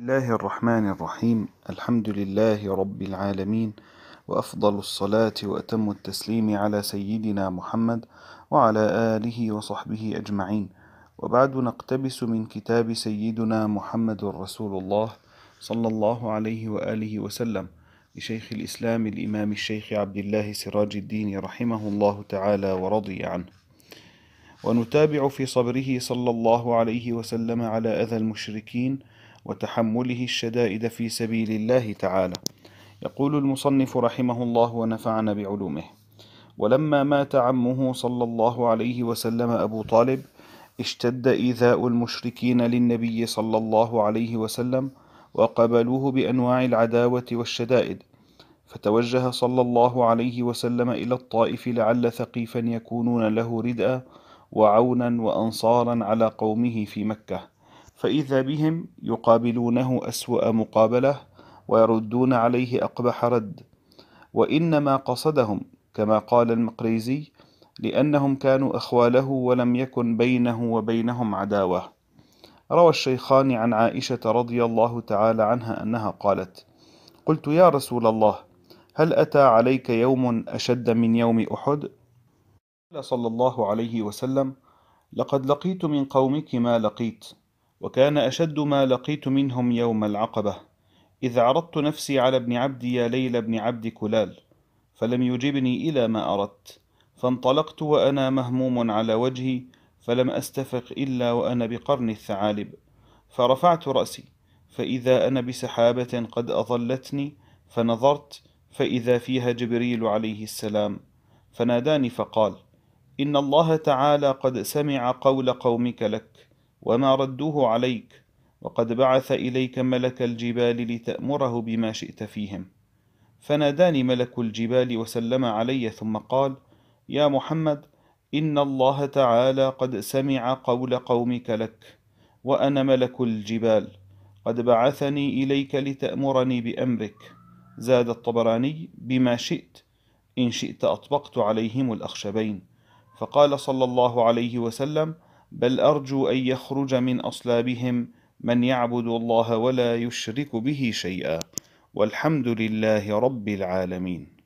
الله الرحمن الرحيم الحمد لله رب العالمين وأفضل الصلاة وأتم التسليم على سيدنا محمد وعلى آله وصحبه أجمعين وبعد نقتبس من كتاب سيدنا محمد رسول الله صلى الله عليه وآله وسلم لشيخ الإسلام الإمام الشيخ عبد الله سراج الدين رحمه الله تعالى ورضي عنه ونتابع في صبره صلى الله عليه وسلم على أذى المشركين وتحمله الشدائد في سبيل الله تعالى يقول المصنف رحمه الله ونفعنا بعلومه ولما مات عمه صلى الله عليه وسلم ابو طالب اشتد ايذاء المشركين للنبي صلى الله عليه وسلم وقبلوه بانواع العداوه والشدائد فتوجه صلى الله عليه وسلم الى الطائف لعل ثقيفا يكونون له ردءا وعونا وانصارا على قومه في مكه فإذا بهم يقابلونه أسوأ مقابلة ويردون عليه أقبح رد وإنما قصدهم كما قال المقريزي لأنهم كانوا أخواله ولم يكن بينه وبينهم عداوة روى الشيخان عن عائشة رضي الله تعالى عنها أنها قالت قلت يا رسول الله هل أتى عليك يوم أشد من يوم أحد؟ قال صلى الله عليه وسلم لقد لقيت من قومك ما لقيت وكان أشد ما لقيت منهم يوم العقبة إذ عرضت نفسي على ابن عبدي يا ليلى بن عبد كلال فلم يجبني إلى ما أردت فانطلقت وأنا مهموم على وجهي فلم أستفق إلا وأنا بقرن الثعالب فرفعت رأسي فإذا أنا بسحابة قد أظلتني فنظرت فإذا فيها جبريل عليه السلام فناداني فقال إن الله تعالى قد سمع قول قومك لك وما ردوه عليك وقد بعث إليك ملك الجبال لتأمره بما شئت فيهم فناداني ملك الجبال وسلم علي ثم قال يا محمد إن الله تعالى قد سمع قول قومك لك وأنا ملك الجبال قد بعثني إليك لتأمرني بأمرك زاد الطبراني بما شئت إن شئت أطبقت عليهم الأخشبين فقال صلى الله عليه وسلم بل أرجو أن يخرج من أصلابهم من يعبد الله ولا يشرك به شيئا والحمد لله رب العالمين